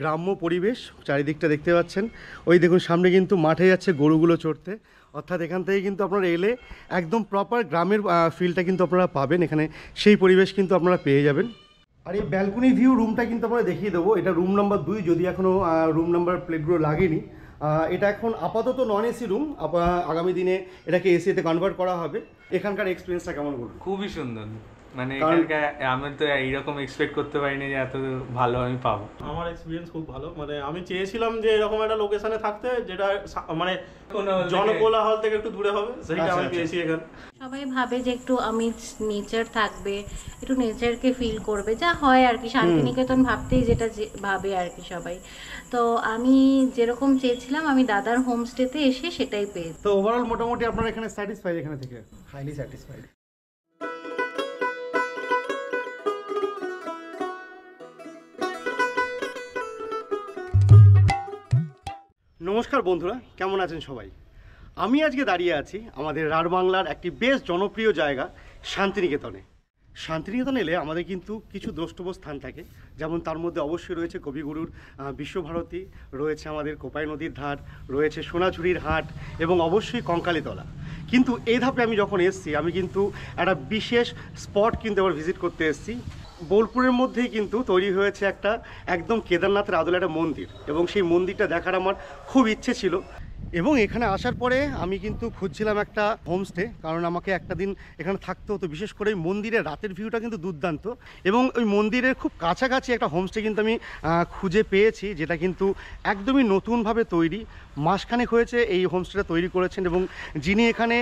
গ্রাম্য পরিবেশ চারিদিকটা দেখতে পাচ্ছেন ওই দেখুন সামনে কিন্তু মাঠে যাচ্ছে গরুগুলো চড়তে অর্থাৎ এখান থেকে কিন্তু আপনারা এলে একদম প্রপার গ্রামের ফিলটা কিন্তু আপনারা পাবেন এখানে সেই পরিবেশ কিন্তু আপনারা পেয়ে যাবেন আর এই ব্যালকনি ভিউ রুমটা কিন্তু আমরা দেখিয়ে দেবো এটা রুম নাম্বার দুই যদি এখনও রুম নাম্বার প্লেটগুলো লাগেনি এটা এখন আপাতত নন এসি রুম আগামী দিনে এটাকে এসিতে কনভার্ট করা হবে এখানকার এক্সপিরিয়েন্সটা কেমন বলুন খুবই সুন্দর মানে আমি তো এইরকম এক্সপেক্ট করতে পারিনি যে এত ভালো আমি পাবো আমার এক্সপিরিয়েন্স খুব ভালো মানে আমি চেয়েছিলাম যে এরকম একটা লোকেশনে থাকতে যেটা মানে জনকোলাহল থেকে একটু দূরে হবে সেটা আচ্ছা, আমি আচ্ছা। পেয়েছি এখানে সবাই ভাবে যে একটু আমি নেচার থাকবে একটু নেচারকে ফিল করবে যা হয় আর কি শান্তিনিকেতন ভাবতেই যেটা ভাবে আর কি সবাই তো আমি যেরকম চেয়েছিলাম আমি দাদার হোমস্টেতে এসে সেটাই পেয়েছি তো ওভারঅল মোটামুটি আপনারা এখানে স্যাটিসফাইড এখানে থেকে হাইলি স্যাটিসফাইড নমস্কার বন্ধুরা কেমন আছেন সবাই আমি আজকে দাঁড়িয়ে আছি আমাদের রাঢ় বাংলার একটি বেশ জনপ্রিয় জায়গা শান্তিনিকেতনে শান্তিনিকেতন এলে আমাদের কিন্তু কিছু দ্রষ্টব্য স্থান থাকে যেমন তার মধ্যে অবশ্যই রয়েছে কবিগুরুর বিশ্বভারতী রয়েছে আমাদের কোপাই নদীর ধার রয়েছে সোনাঝুরির হাট এবং অবশ্যই কঙ্কালীতলা কিন্তু এই ধাপে আমি যখন এসছি আমি কিন্তু একটা বিশেষ স্পট কিন্তু আবার ভিজিট করতে এসছি বোলপুরের মধ্যেই কিন্তু তৈরি হয়েছে একটা একদম কেদারনাথের আদলে একটা মন্দির এবং সেই মন্দিরটা দেখার আমার খুব ইচ্ছে ছিল এবং এখানে আসার পরে আমি কিন্তু খুঁজছিলাম একটা হোমস্টে কারণ আমাকে একটা দিন এখানে থাকতে হতো বিশেষ করে মন্দিরের রাতের ভিউটা কিন্তু দুর্দান্ত এবং ওই মন্দিরের খুব কাছাকাছি একটা হোমস্টে কিন্তু আমি খুঁজে পেয়েছি যেটা কিন্তু একদমই নতুনভাবে তৈরি মাসখানেক হয়েছে এই হোমস্টেটা তৈরি করেছেন এবং যিনি এখানে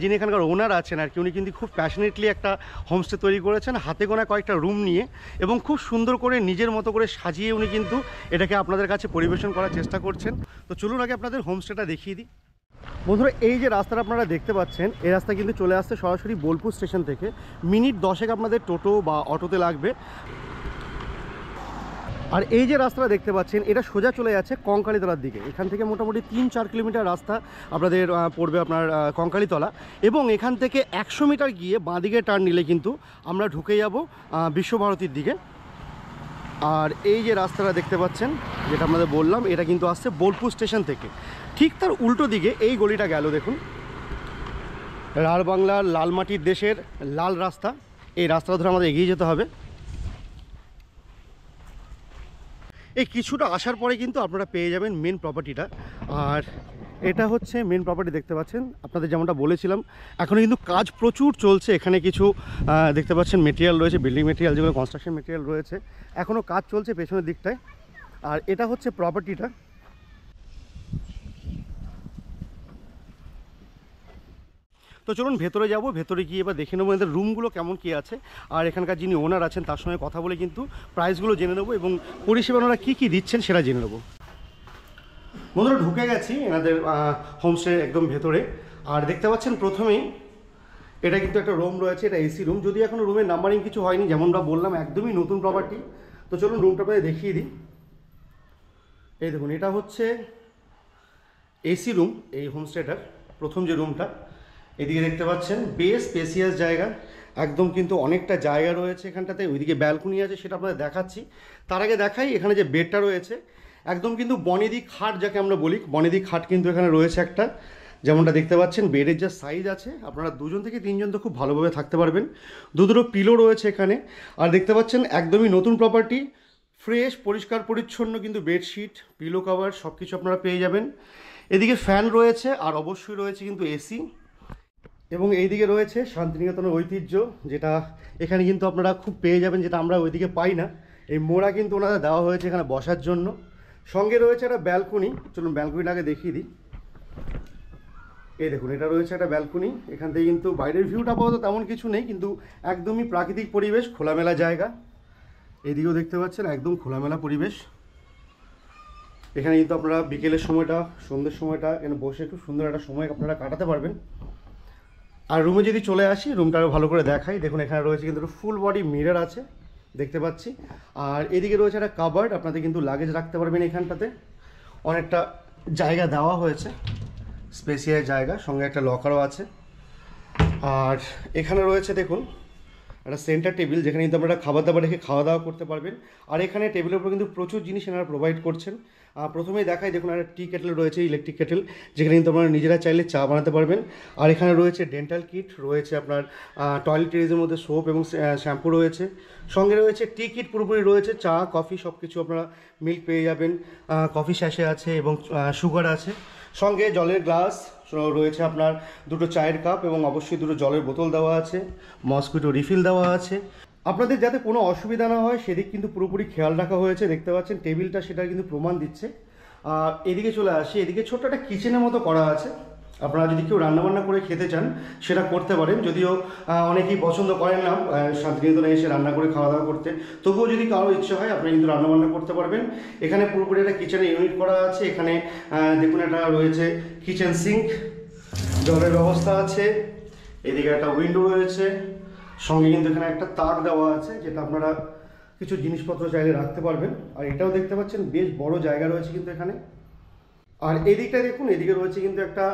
যিনি এখানকার ওনার আছেন আর কি উনি কিন্তু খুব প্যাশনেটলি একটা হোমস্টে তৈরি করেছেন হাতে গোনা কয়েকটা রুম নিয়ে এবং খুব সুন্দর করে নিজের মতো করে সাজিয়ে উনি কিন্তু এটাকে আপনাদের কাছে পরিবেশন করার চেষ্টা করছেন তো চলুন আগে আপনাদের হোমস্টেটা দেখিয়ে দিই বন্ধুরা এই যে রাস্তাটা আপনারা দেখতে পাচ্ছেন এই রাস্তা কিন্তু চলে আসছে সরাসরি বোলপুর স্টেশন থেকে মিনিট দশেক আপনাদের টোটো বা অটোতে লাগবে আর এই যে রাস্তাটা দেখতে পাচ্ছেন এটা সোজা চলে যাচ্ছে কঙ্কালীতলার দিকে এখান থেকে মোটামুটি তিন চার কিলোমিটার রাস্তা আপনাদের পড়বে আপনার কঙ্কালীতলা এবং এখান থেকে একশো মিটার গিয়ে বাঁদিকে টার্ন নিলে কিন্তু আমরা ঢুকে যাব বিশ্বভারতীর দিকে আর এই যে রাস্তাটা দেখতে পাচ্ছেন যেটা আপনাদের বললাম এটা কিন্তু আসছে বোলপুর স্টেশন থেকে ঠিক তার উল্টো দিকে এই গলিটা গেল দেখুন রাঢ় বাংলার লাল মাটির দেশের লাল রাস্তা এই রাস্তা ধরে আমাদের এগিয়ে যেতে হবে এই কিছুটা আসার পরে কিন্তু আপনারা পেয়ে যাবেন মেন প্রপার্টিটা আর এটা হচ্ছে মেন প্রপার্টি দেখতে পাচ্ছেন আপনাদের যেমনটা বলেছিলাম এখনও কিন্তু কাজ প্রচুর চলছে এখানে কিছু দেখতে পাচ্ছেন মেটেরিয়াল রয়েছে বিল্ডিং মেটেরিয়াল যেগুলো কনস্ট্রাকশন মেটেরিয়াল রয়েছে এখনও কাজ চলছে পেছনের দিকটায় আর এটা হচ্ছে প্রপার্টিটা তো চলুন ভেতরে যাব ভেতরে গিয়ে এবার দেখে নেবো এদের রুমগুলো কেমন কী আছে আর এখানকার যিনি ওনার আছেন তার সঙ্গে কথা বলে কিন্তু প্রাইসগুলো জেনে নেবো এবং পরিষেবা ওনারা কী কী দিচ্ছেন সেটা জেনে নেবো বন্ধুরা ঢুকে গেছি এনাদের হোমস্টে একদম ভেতরে আর দেখতে পাচ্ছেন প্রথমেই এটা কিন্তু একটা রুম রয়েছে এটা এসি রুম যদি এখন রুমের নাম্বারিং কিছু হয়নি যেমনটা বললাম একদমই নতুন প্রপার্টি তো চলুন রুমটা পরে দেখিয়ে দিই এই দেখুন এটা হচ্ছে এসি রুম এই হোমস্টেটার প্রথম যে রুমটা এদিকে দেখতে পাচ্ছেন বেশ স্পেসিয়াস জায়গা একদম কিন্তু অনেকটা জায়গা রয়েছে এখানটাতে ওইদিকে ব্যালকনি আছে সেটা আপনাদের দেখাচ্ছি তার আগে দেখাই এখানে যে বেডটা রয়েছে একদম কিন্তু বনেদি খাট যাকে আমরা বলি বনেদি খাট কিন্তু এখানে রয়েছে একটা যেমনটা দেখতে পাচ্ছেন বেডের যা সাইজ আছে আপনারা দুজন থেকে তিনজন তো খুব ভালোভাবে থাকতে পারবেন দু দুটো পিলো রয়েছে এখানে আর দেখতে পাচ্ছেন একদমই নতুন প্রপার্টি ফ্রেশ পরিষ্কার পরিচ্ছন্ন কিন্তু বেডশিট পিলো কভার সব কিছু আপনারা পেয়ে যাবেন এদিকে ফ্যান রয়েছে আর অবশ্যই রয়েছে কিন্তু এসি এবং এইদিকে রয়েছে শান্তিনিকেতনের ঐতিহ্য যেটা এখানে কিন্তু আপনারা খুব পেয়ে যাবেন যেটা আমরা ওইদিকে পাই না এই মোড়া কিন্তু ওনারা দেওয়া হয়েছে এখানে বসার জন্য সঙ্গে রয়েছে একটা ব্যালকনি চলুন ব্যালকনিটা আগে দেখিয়ে দিই এই দেখুন এটা রয়েছে একটা ব্যালকনি এখান থেকে কিন্তু বাইরের ভিউটা আপাতত তেমন কিছু নেই কিন্তু একদমই প্রাকৃতিক পরিবেশ খোলামেলা জায়গা এদিকেও দেখতে পাচ্ছেন একদম খোলামেলা পরিবেশ এখানে কিন্তু আপনারা বিকেলের সময়টা সন্ধ্যের সময়টা এখানে বসে একটু সুন্দর একটা সময় আপনারা কাটাতে পারবেন আর রুমে যদি চলে আসি রুমটা আরও ভালো করে দেখাই দেখুন এখানে রয়েছে কিন্তু ফুল বডি মিরর আছে দেখতে পাচ্ছি আর এদিকে রয়েছে একটা কাবার্ড আপনাদের কিন্তু লাগেজ রাখতে পারবেন এখানটাতে অনেকটা জায়গা দেওয়া হয়েছে স্পেশিয়াল জায়গা সঙ্গে একটা লকারও আছে আর এখানে রয়েছে দেখুন একটা সেন্টার টেবিল যেখানে কিন্তু আপনারা খাবার দাবার রেখে খাওয়া দাওয়া করতে পারবেন আর এখানে টেবিলের উপর কিন্তু প্রচুর জিনিস এনারা প্রোভাইড করছেন প্রথমেই দেখাই দেখুন একটা টি কেটেল রয়েছে ইলেকট্রিক কেটেল যেখানে কিন্তু আপনারা নিজেরা চাইলে চা বানাতে পারবেন আর এখানে রয়েছে ডেন্টাল কিট রয়েছে আপনার টয়লেটারিজের মধ্যে সোপ এবং শ্যাম্পু রয়েছে সঙ্গে রয়েছে টি কিট পুরোপুরি রয়েছে চা কফি সব কিছু আপনারা মিল্ক পেয়ে যাবেন কফি শ্যাশে আছে এবং সুগার আছে সঙ্গে জলের গ্লাস রয়েছে আপনার দুটো চায়ের কাপ এবং অবশ্যই দুটো জলের বোতল দেওয়া আছে মস্কুইটো রিফিল দেওয়া আছে আপনাদের যাতে কোনো অসুবিধা না হয় সেদিক কিন্তু পুরোপুরি খেয়াল রাখা হয়েছে দেখতে পাচ্ছেন টেবিলটা সেটা কিন্তু প্রমাণ দিচ্ছে আর এদিকে চলে আসি এদিকে ছোট্ট একটা কিচেনের মতো করা আছে আপনারা যদি কেউ রান্নাবান্না করে খেতে চান সেটা করতে পারেন যদিও অনেকেই পছন্দ করেন না শান্তিনিকেতনে এসে রান্না করে খাওয়া দাওয়া করতে তবুও যদি কারো ইচ্ছে হয় আপনি কিন্তু রান্নাবান্না করতে পারবেন এখানে পুরোপুরি একটা কিচেনের ইউনিট করা আছে এখানে দেখুন একটা রয়েছে কিচেন সিঙ্ক জলের ব্যবস্থা আছে এদিকে একটা উইন্ডো রয়েছে সঙ্গে কিন্তু এখানে একটা তার দেওয়া আছে যেটা আপনারা কিছু জিনিসপত্র চাইলে রাখতে পারবেন আর এটাও দেখতে পাচ্ছেন বেশ বড় জায়গা রয়েছে কিন্তু এখানে আর এদিকটা দেখুন এদিকে রয়েছে কিন্তু একটা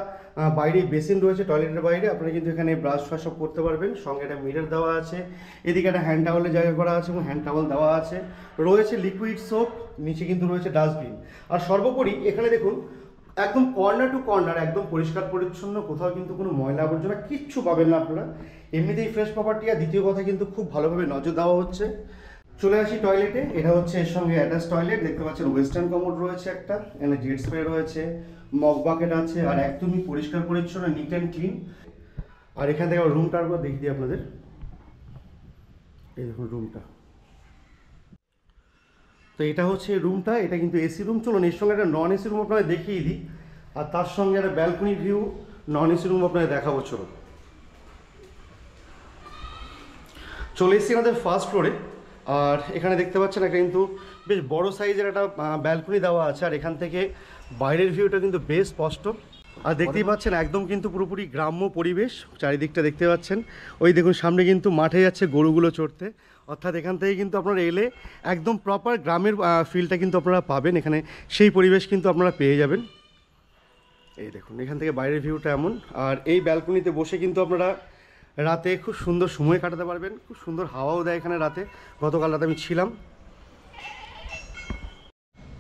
বাইরে বেসিন রয়েছে টয়লেটের বাইরে আপনারা কিন্তু এখানে ব্রাশ ফ্রাশ সব করতে পারবেন সঙ্গে একটা মিরর দেওয়া আছে এদিকে একটা হ্যান্ড টাওয়ালের জায়গা করা আছে এবং হ্যান্ড টাওয়াল দেওয়া আছে রয়েছে লিকুইড সোপ নিচে কিন্তু রয়েছে ডাস্টবিন আর সর্বোপরি এখানে দেখুন একদম কর্নার টু কর্নার একদম পরিষ্কার পরিচ্ছন্ন কোথাও কিন্তু কোনো ময়লা আবর্জনা কিচ্ছু পাবেন না আপনারা এমনিতেই ফ্রেশ প্রপার্টি আর দ্বিতীয় কথা কিন্তু খুব ভালোভাবে নজর দেওয়া হচ্ছে চলে আসি টয়লেটে এটা হচ্ছে এর সঙ্গে অ্যাটাচ টয়লেট দেখতে পাচ্ছেন ওয়েস্টার্ন কমোড রয়েছে একটা এখানে জেট স্প্রে রয়েছে মগ বাকেট আছে আর একদমই পরিষ্কার পরিচ্ছন্ন নিট অ্যান্ড ক্লিন আর এখান থেকে রুমটা একবার দিই আপনাদের এই দেখুন রুমটা তো এটা হচ্ছে রুমটা এটা কিন্তু এসি রুম চলুন এর সঙ্গে একটা নন এসি রুম আপনাদের দেখিয়ে দিই আর তার সঙ্গে একটা balcony view non AC room আপনাদের দেখাবো চলুন চলে এসেছি আমাদের ফার্স্ট ফ্লোরে আর এখানে দেখতে পাচ্ছেন একটা কিন্তু বেশ বড় সাইজের একটা ব্যালকনি দেওয়া আছে আর এখান থেকে বাইরের ভিউটা কিন্তু বেশ স্পষ্ট আর দেখতেই পাচ্ছেন একদম কিন্তু পুরোপুরি গ্রাম্য পরিবেশ চারিদিকটা দেখতে পাচ্ছেন ওই দেখুন সামনে কিন্তু মাঠে যাচ্ছে গরুগুলো চড়তে অর্থাৎ এখান থেকে কিন্তু আপনারা এলে একদম প্রপার গ্রামের ফিলটা কিন্তু আপনারা পাবেন এখানে সেই পরিবেশ কিন্তু আপনারা পেয়ে যাবেন এই দেখুন এখান থেকে বাইরের ভিউটা এমন আর এই ব্যালকনিতে বসে কিন্তু আপনারা রাতে খুব সুন্দর সময় কাটাতে পারবেন খুব সুন্দর হাওয়াও দেয় এখানে রাতে গতকাল রাতে আমি ছিলাম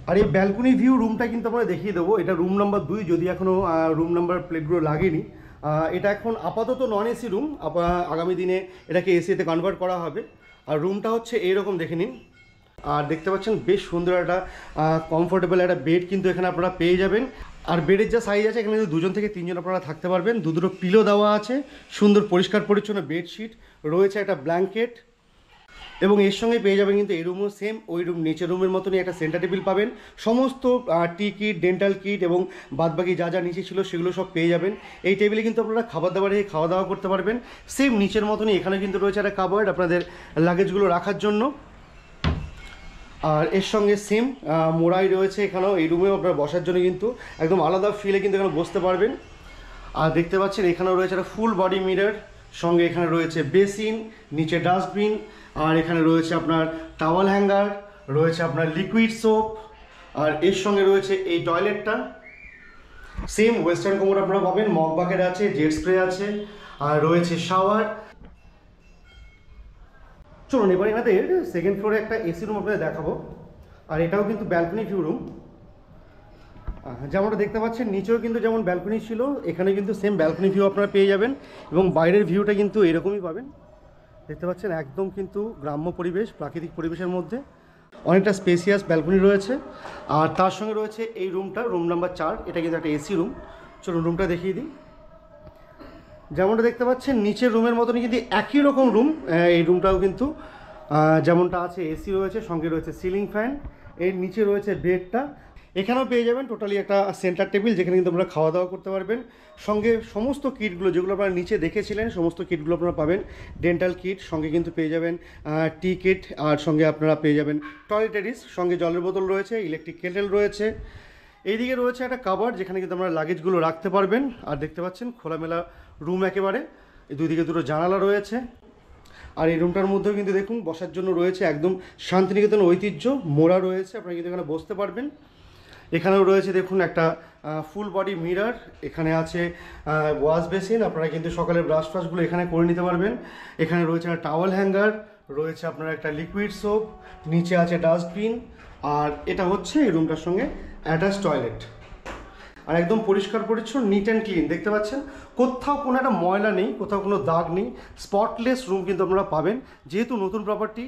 আর এই ব্যালকনি ভিউ রুমটা কিন্তু আমরা দেখিয়ে দেবো এটা রুম নাম্বার দুই যদি এখনও রুম নাম্বার প্লেটগুলো লাগেনি এটা এখন আপাতত নন এসি রুম আগামী দিনে এটাকে এসিতে কনভার্ট করা হবে আর রুমটা হচ্ছে এইরকম দেখে নিন আর দেখতে পাচ্ছেন বেশ সুন্দর একটা কমফোর্টেবল একটা বেড কিন্তু এখানে আপনারা পেয়ে যাবেন আর বেডের যা সাইজ আছে এখানে দুজন থেকে তিনজন আপনারা থাকতে পারবেন দু দুটো পিলো দেওয়া আছে সুন্দর পরিষ্কার পরিচ্ছন্ন বেডশিট রয়েছে একটা ব্ল্যাঙ্কেট এবং এর সঙ্গে পেয়ে যাবেন কিন্তু এই রুমও সেম ওই রুম নিচের রুমের মতনই একটা সেন্টার টেবিল পাবেন সমস্ত টি কিট ডেন্টাল কিট এবং বাদবাকি যা যা নিচে ছিল সেগুলো সব পেয়ে যাবেন এই টেবিলে কিন্তু আপনারা খাবার দাবার খাওয়া দাওয়া করতে পারবেন সেম নিচের মতনই এখানে কিন্তু রয়েছে একটা কাবার্ড আপনাদের লাগেজগুলো রাখার জন্য আর এর সঙ্গে সেম মোড়াই রয়েছে এখানেও এই রুমেও আপনারা বসার জন্য কিন্তু একদম আলাদা ফিলে কিন্তু এখানে বসতে পারবেন আর দেখতে পাচ্ছেন এখানেও রয়েছে একটা ফুল বডি মিরার সঙ্গে এখানে রয়েছে বেসিন নিচে ডাস্টবিন আর এখানে রয়েছে আপনার টাওয়াল হ্যাঙ্গার রয়েছে আপনার লিকুইড সোপ আর এর সঙ্গে রয়েছে এই টয়লেটটা সেম ওয়েস্টার্ন কোমর আপনারা পাবেন মগ বাকেট আছে জেট স্প্রে আছে আর রয়েছে শাওয়ার চলুন এবার এনাদের সেকেন্ড ফ্লোরে একটা এসি রুম আপনাদের দেখাবো আর এটাও কিন্তু ব্যালকনি ভিউ রুম যেমনটা দেখতে পাচ্ছেন নিচেও কিন্তু যেমন ব্যালকনি ছিল এখানে কিন্তু সেম ব্যালকনি ভিউ আপনারা পেয়ে যাবেন এবং বাইরের ভিউটা কিন্তু এরকমই পাবেন দেখতে পাচ্ছেন একদম কিন্তু গ্রাম্য পরিবেশ প্রাকৃতিক পরিবেশের মধ্যে অনেকটা স্পেসিয়াস ব্যালকনি রয়েছে আর তার সঙ্গে রয়েছে এই রুমটা রুম নাম্বার চার এটা কিন্তু একটা এসি রুম চলুন রুমটা দেখিয়ে দিই যেমনটা দেখতে পাচ্ছেন নিচের রুমের মতনই কিন্তু একই রকম রুম এই রুমটাও কিন্তু যেমনটা আছে এসি রয়েছে সঙ্গে রয়েছে সিলিং ফ্যান এর নিচে রয়েছে বেডটা এখানেও পেয়ে যাবেন টোটালি একটা সেন্টার টেবিল যেখানে কিন্তু আপনারা খাওয়া দাওয়া করতে পারবেন সঙ্গে সমস্ত কিটগুলো যেগুলো আপনারা নিচে দেখেছিলেন সমস্ত কিটগুলো আপনারা পাবেন ডেন্টাল কিট সঙ্গে কিন্তু পেয়ে যাবেন টি কিট আর সঙ্গে আপনারা পেয়ে যাবেন টয়লেটারিস সঙ্গে জলের বোতল রয়েছে ইলেকট্রিক কেটেল রয়েছে এইদিকে রয়েছে একটা কাবার যেখানে কিন্তু আপনারা লাগেজগুলো রাখতে পারবেন আর দেখতে পাচ্ছেন খোলামেলা রুম একেবারে দুদিকে দুটো জানালা রয়েছে আর এই রুমটার মধ্যেও কিন্তু দেখুন বসার জন্য রয়েছে একদম শান্তিনিকেতন ঐতিহ্য মোড়া রয়েছে আপনারা কিন্তু এখানে বসতে পারবেন এখানেও রয়েছে দেখুন একটা ফুল বডি মিরার এখানে আছে ওয়াশ বেসিন আপনারা কিন্তু সকালে ব্রাশ ফ্রাশগুলো এখানে করে নিতে পারবেন এখানে রয়েছে একটা টাওয়াল হ্যাঙ্গার রয়েছে আপনার একটা লিকুইড সোপ নিচে আছে ডাস্টবিন আর এটা হচ্ছে এই রুমটার সঙ্গে অ্যাটাচ টয়লেট আর একদম পরিষ্কার পরিচ্ছন্ন নিট অ্যান্ড ক্লিন দেখতে পাচ্ছেন কোথাও কোনো একটা ময়লা নেই কোথাও কোনো দাগ নেই স্পটলেস রুম কিন্তু আপনারা পাবেন যেহেতু নতুন প্রপার্টি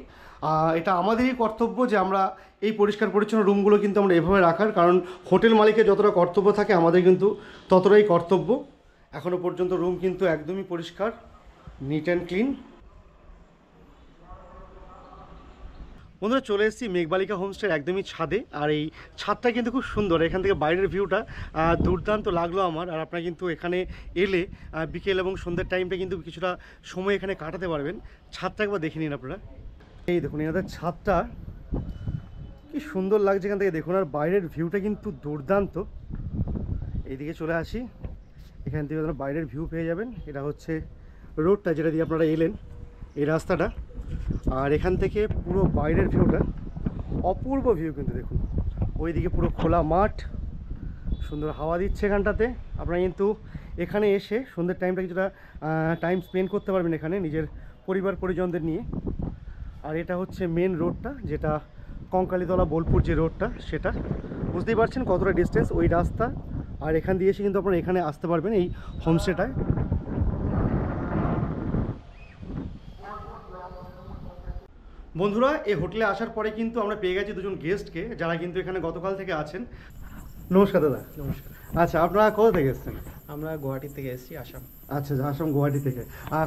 এটা আমাদেরই কর্তব্য যে আমরা এই পরিষ্কার পরিচ্ছন্ন রুমগুলো কিন্তু আমরা এভাবে রাখার কারণ হোটেল মালিকের যতটা কর্তব্য থাকে আমাদের কিন্তু ততটাই কর্তব্য এখনও পর্যন্ত রুম কিন্তু একদমই পরিষ্কার নিট অ্যান্ড ক্লিন বন্ধুরা চলে এসেছি মেঘবালিকা হোমস্টের একদমই ছাদে আর এই ছাদটা কিন্তু খুব সুন্দর এখান থেকে বাইরের ভিউটা দুর্দান্ত লাগলো আমার আর আপনারা কিন্তু এখানে এলে বিকেল এবং সন্ধ্যের টাইমটা কিন্তু কিছুটা সময় এখানে কাটাতে পারবেন ছাদটা একবার দেখে নিন আপনারা এই দেখুন এনাদের ছাদটা কি সুন্দর লাগছে এখান থেকে দেখুন আর বাইরের ভিউটা কিন্তু দুর্দান্ত এইদিকে চলে আসি এখান থেকে আপনারা বাইরের ভিউ পেয়ে যাবেন এটা হচ্ছে রোডটা যেটা দিয়ে আপনারা এলেন এই রাস্তাটা আর এখান থেকে পুরো বাইরের ভিউটা অপূর্ব ভিউ কিন্তু দেখুন ওইদিকে পুরো খোলা মাঠ সুন্দর হাওয়া দিচ্ছে এখানটাতে আপনারা কিন্তু এখানে এসে সন্ধ্যের টাইমটা কিছুটা টাইম স্পেন্ড করতে পারবেন এখানে নিজের পরিবার পরিজনদের নিয়ে আর এটা হচ্ছে মেন রোডটা যেটা কঙ্কালীতলা বোলপুর যে রোডটা সেটা বুঝতেই পারছেন কতটা ডিস্টেন্স ওই রাস্তা আর এখান দিয়ে এসে কিন্তু আপনারা এখানে আসতে পারবেন এই হোমস্টেটায় বন্ধুরা এই হোটেলে আসার পরে কিন্তু আমরা পেয়ে গেছি দুজন গেস্টকে যারা কিন্তু এখানে গতকাল থেকে আছেন নমস্কার দাদা নমস্কার আচ্ছা আপনারা কোথা থেকে এসেছেন আমরা গুয়াহাটি থেকে এসেছি আসাম আচ্ছা, আচ্ছা আসাম গুয়াহাটি থেকে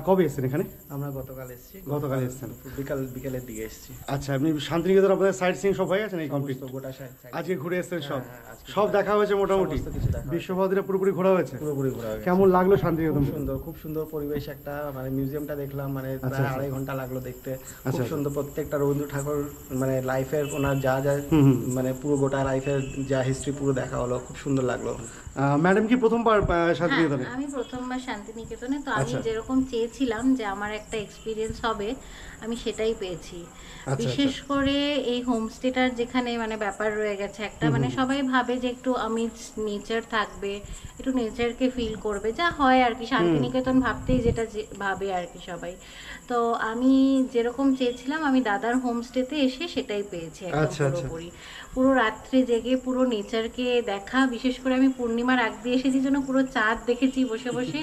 কবে এসেছেন এখানে আমরা গতকাল এসেছি গতকাল এসেছেন বিকাল বিকালের দিকে এসেছি আচ্ছা আপনি শান্তিনিকেতন আপনাদের সাইড সিং সব হয়ে গেছেন এই কমপ্লিট গোটা সাইড আজকে ঘুরে এসেছেন সব হ্যাঁ, হ্যাঁ, সব দেখা হয়েছে মোটামুটি বিশ্বভারতীরা পুরোপুরি ঘোরা হয়েছে পুরোপুরি ঘোরা হয়েছে কেমন লাগলো শান্তিনিকেতন সুন্দর খুব সুন্দর পরিবেশ একটা মানে মিউজিয়ামটা দেখলাম মানে আচ্ছা, প্রায় আচ্ছা। আড়াই ঘন্টা লাগলো দেখতে খুব সুন্দর প্রত্যেকটা রবীন্দ্র ঠাকুর মানে লাইফের ওনার যা যা মানে পুরো গোটা লাইফের যা হিস্ট্রি পুরো দেখা হলো খুব সুন্দর লাগলো ম্যাডাম কি প্রথমবার শান্তিনিকেতনে হ্যাঁ, আমি প্রথমবার শান্তিনিকেতনে তো আমি আচ্ছা। যেরকম চেয়েছিলাম যে আমার একটা এক্সপিরিয়েন্স হবে আমি সেটাই পেয়েছি আচ্ছা, আচ্ছা। বিশেষ করে এই হোমস্টেটার যেখানে মানে ব্যাপার রয়ে গেছে একটা মানে সবাই ভাবে যে একটু আমি নেচার থাকবে একটু নেচারকে ফিল করবে যা হয় আর কি শান্তিনিকেতন ভাবতেই যেটা ভাবে আর কি সবাই তো আমি যেরকম চেয়েছিলাম আমি দাদার হোমস্টেতে এসে সেটাই পেয়েছি একদম আচ্ছা, পুরোপুরি পুরো রাত্রে জেগে পুরো নেচারকে দেখা বিশেষ করে আমি পূর্ণিমার আগ দিয়ে এসেছি যেন পুরো চাঁদ দেখেছি বসে বসে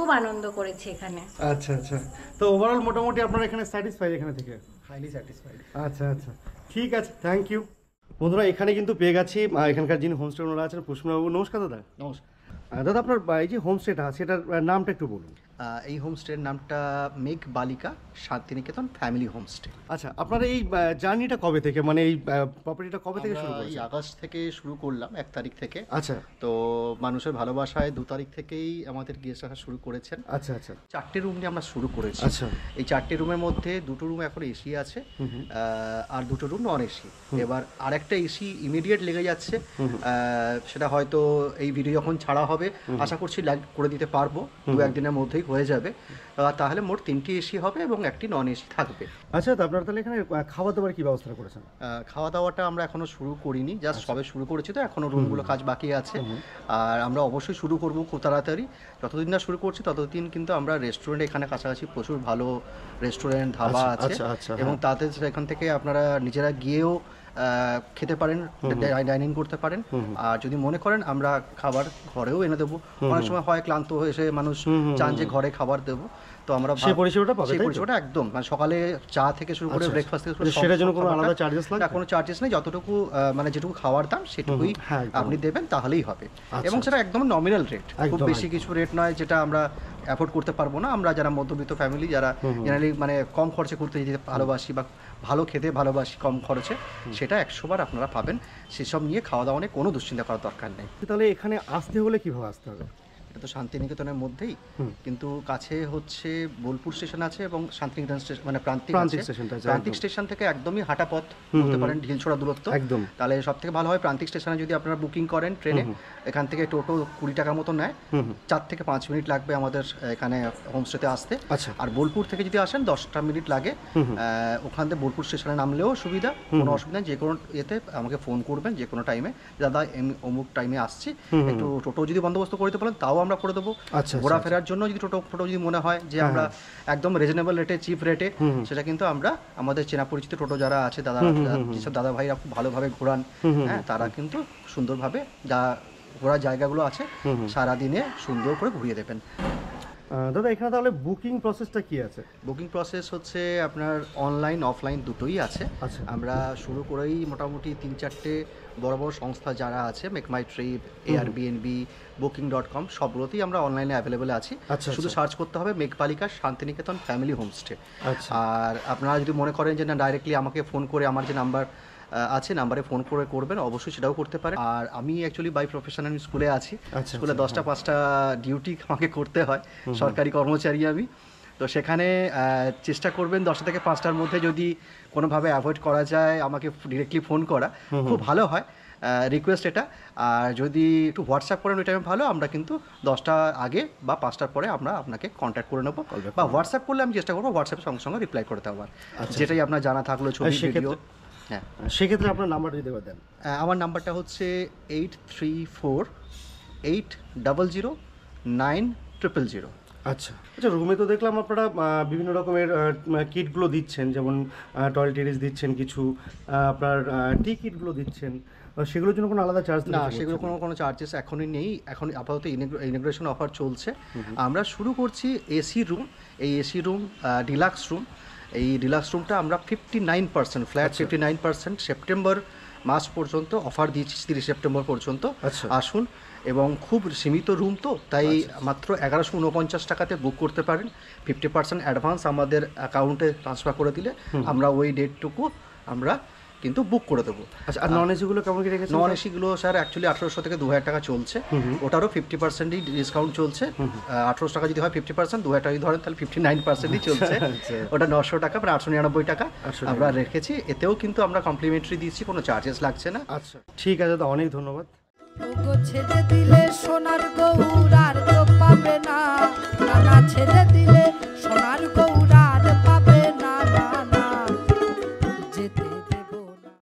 খুব আনন্দ করেছি এখানে আচ্ছা আচ্ছা তো ওভারঅল মোটামুটি আপনারা এখানে স্যাটিসফাইড এখানে থেকে হাইলি স্যাটিসফাইড আচ্ছা আচ্ছা ঠিক আছে থ্যাংক ইউ বন্ধুরা এখানে কিন্তু পেয়ে গেছি এখানকার যিনি হোমস্টে ওনারা আছেন পুষ্পবাবু নমস্কার দাদা নমস্কার দাদা আপনার এই যে হোমস্টেটা সেটার নামটা একটু বলুন এই হোমস্টের নামটা মেঘ বালিকা শান্তিনিকেতন ফ্যামিলি হোমস্টে আচ্ছা আপনারা এই জার্নিটা কবে থেকে মানে এই প্রপার্টিটা কবে থেকে শুরু এই আগস্ট থেকে শুরু করলাম এক তারিখ থেকে আচ্ছা তো মানুষের ভালোবাসায় দু তারিখ থেকেই আমাদের গেস্ট আসা শুরু করেছেন আচ্ছা আচ্ছা চারটে রুম নিয়ে আমরা শুরু করেছি আচ্ছা এই চারটে রুমের মধ্যে দুটো রুম এখন এসি আছে আর দুটো রুম নন এসি এবার আরেকটা এসি ইমিডিয়েট লেগে যাচ্ছে সেটা হয়তো এই ভিডিও যখন ছাড়া হবে আশা করছি করে দিতে পারবো দু একদিনের মধ্যেই হয়ে যাবে তাহলে মোট তিনটি এসি হবে এবং একটি নন এসি থাকবে আচ্ছা তো আপনারা তাহলে এখানে খাওয়া দাওয়ার কি ব্যবস্থা করেছেন খাওয়া দাওয়াটা আমরা এখনো শুরু করিনি জাস্ট আচ্ছা। সবে শুরু করেছি তো এখনো রুমগুলো কাজ বাকি আছে আর আমরা অবশ্যই শুরু করব খুব তাড়াতাড়ি যতদিন না শুরু করছি ততদিন কিন্তু আমরা রেস্টুরেন্ট এখানে কাছাকাছি প্রচুর ভালো রেস্টুরেন্ট ধাবা আচ্ছা, আছে আচ্ছা, এবং হ্যাঁ। তাদের এখান থেকে আপনারা নিজেরা গিয়েও খেতে পারেন ডাইনিং করতে পারেন আর যদি মনে করেন আমরা খাবার ঘরেও এনে দেবো অনেক সময় হয় ক্লান্ত হয়ে এসে মানুষ চান যে ঘরে খাবার দেবো তো আমরা সেই পরিষেবাটা পাবো সেই পরিষেবাটা একদম মানে সকালে চা থেকে শুরু করে ব্রেকফাস্ট আচ্ছা, আচ্ছা। থেকে শুরু করে মানে সেটার জন্য কোনো আলাদা চার্জেস লাগে না কোনো চার্জেস নেই যতটুকু মানে যেটুকু খাওয়ার দাম সেটুকুই হ্যাঁ, আপনি দেবেন তাহলেই হবে আচ্ছা, এবং সেটা একদম নমিনাল রেট খুব বেশি কিছু রেট নয় যেটা আমরা অ্যাফোর্ড করতে পারবো না আমরা যারা মধ্যবিত্ত ফ্যামিলি যারা জেনারেলি মানে কম খরচে করতে যেতে ভালোবাসি বা ভালো খেতে ভালোবাসি কম খরচে সেটা একশোবার আপনারা পাবেন সেসব নিয়ে খাওয়া দাওয়া নিয়ে কোনো দুশ্চিন্তা করার দরকার নেই তাহলে এখানে আসতে হলে কীভাবে আসতে হবে এটা তো শান্তিনিকেতনের মধ্যেই কিন্তু কাছে হচ্ছে বোলপুর স্টেশন আছে এবং শান্তিনিকেতন স্টেশন মানে প্রান্তিক প্রান্তিক প্রান্তিক স্টেশন থেকে একদমই হাঁটা পথ বলতে পারেন ঢিলছড়া দূরত্ব একদম তাহলে সব থেকে ভালো হয় প্রান্তিক স্টেশনে যদি আপনারা বুকিং করেন ট্রেনে এখান থেকে টোটো কুড়ি টাকা মতো নেয় চার থেকে পাঁচ মিনিট লাগবে আমাদের এখানে হোমস্টেতে আসতে আচ্ছা। আর বোলপুর থেকে যদি আসেন দশটা মিনিট লাগে ওখান থেকে বোলপুর স্টেশনে নামলেও সুবিধা কোনো অসুবিধা যে কোনো এতে আমাকে ফোন করবেন যে কোনো টাইমে দাদা অমুক টাইমে আসছি একটু টোটো যদি বন্দোবস্ত করতে পারেন তাও আমরা করে দেবো আচ্ছা, আচ্ছা, আচ্ছা। ফেরার জন্য যদি টোটো টোটো যদি মনে হয় যে আমরা হ্যাঁ। একদম রিজনেবল রেটে চিপ রেটে সেটা কিন্তু আমরা আমাদের চেনা পরিচিত টোটো যারা আছে দাদা যেসব দাদা ভাইরা খুব ভালোভাবে ঘোরান হ্যাঁ তারা কিন্তু সুন্দরভাবে যা ঘোরার জায়গাগুলো আছে সারাদিনে সুন্দর করে ঘুরিয়ে দেবেন দাদা এখানে তাহলে বুকিং প্রসেসটা কি আছে বুকিং প্রসেস হচ্ছে আপনার অনলাইন অফলাইন দুটোই আছে আচ্ছা। আমরা শুরু করেই মোটামুটি তিন চারটে বড় বড় সংস্থা যারা আছে MakeMyTrip Airbnb booking dot com সবগুলোতেই আমরা অনলাইনে অ্যাভেলেবেল আছি আচ্ছা, আচ্ছা। শুধু সার্চ করতে হবে মেঘপালিকা শান্তিনিকেতন ফ্যামিলি হোমস্টে আর আপনারা যদি মনে করেন যে না ডাইরেক্টলি আমাকে ফোন করে আমার যে নাম্বার আছে নাম্বারে ফোন করে করবেন অবশ্যই সেটাও করতে পারে আর আমি অ্যাকচুয়ালি বাই প্রফেশন আমি স্কুলে আছি আচ্ছা, আচ্ছা, স্কুলে দশটা হ্যাঁ। পাঁচটা ডিউটি আমাকে করতে হয় সরকারি কর্মচারী আমি তো সেখানে চেষ্টা করবেন দশটা থেকে পাঁচটার মধ্যে যদি কোনোভাবে অ্যাভয়েড করা যায় আমাকে ডিরেক্টলি ফোন করা খুব ভালো হয় রিকোয়েস্ট এটা আর যদি একটু হোয়াটসঅ্যাপ করেন ওই টাইমে ভালো আমরা কিন্তু দশটা আগে বা পাঁচটার পরে আমরা আপনাকে কন্ট্যাক্ট করে নেবো বা হোয়াটসঅ্যাপ করলে আমি চেষ্টা করবো হোয়াটসঅ্যাপ সঙ্গে সঙ্গে রিপ্লাই করতে হবে যেটাই আচ্ছা। আপনার জানা থাকলো ছবি ভিডিও হ্যাঁ সেক্ষেত্রে আপনার নাম্বার দিতে পারতেন আমার নাম্বারটা হচ্ছে eight three four eight double zero nine triple zero আচ্ছা আচ্ছা রুমে তো দেখলাম আপনারা বিভিন্ন রকমের কিটগুলো দিচ্ছেন যেমন টেরিস দিচ্ছেন কিছু আপনার টি কিটগুলো দিচ্ছেন সেগুলোর জন্য কোনো আলাদা চার্জ না সেগুলো কোনো কোনো চার্জেস এখনই নেই এখন আপাতত ইনগ্রেশন অফার চলছে আমরা শুরু করছি এসি রুম এই এসি রুম ডিলাক্স রুম এই রিল্যাক্স রুমটা আমরা fifty nine percent flat fifty nine percent September মাস পর্যন্ত অফার দিয়েছি তিরিশ সেপ্টেম্বর পর্যন্ত আচ্ছা। আসুন এবং খুব সীমিত রুম তো তাই আচ্ছা। মাত্র এগারোশো উনপঞ্চাশ টাকাতে বুক করতে পারেন ফিফটি পার্সেন্ট অ্যাডভান্স আমাদের অ্যাকাউন্টে ট্রান্সফার করে দিলে আমরা ওই ডেটটুকু আমরা কিন্তু বুক করে দেবো আচ্ছা আর নন এসিগুলো কেমন কি রেখেছে নন এসিগুলো স্যার অ্যাকচুয়ালি আঠারোশো থেকে দু হাজার টাকা চলছে ওটারও ফিফটি পার্সেন্টই ডিসকাউন্ট চলছে আঠারোশো টাকা যদি হয় ফিফটি পার্সেন্ট দু হাজার টাকা ধরেন তাহলে ফিফটি নাইন পার্সেন্টই চলছে আচ্ছা। ওটা নশো টাকা প্রায় আটশো নিরানব্বই টাকা আমরা রেখেছি এতেও কিন্তু আমরা কমপ্লিমেন্টারি দিচ্ছি কোনো চার্জেস লাগছে না আচ্ছা ঠিক আছে দাদা অনেক ধন্যবাদ দিলে সোনার গৌর আর পাবে না দিলে সোনার গৌর আর পাবে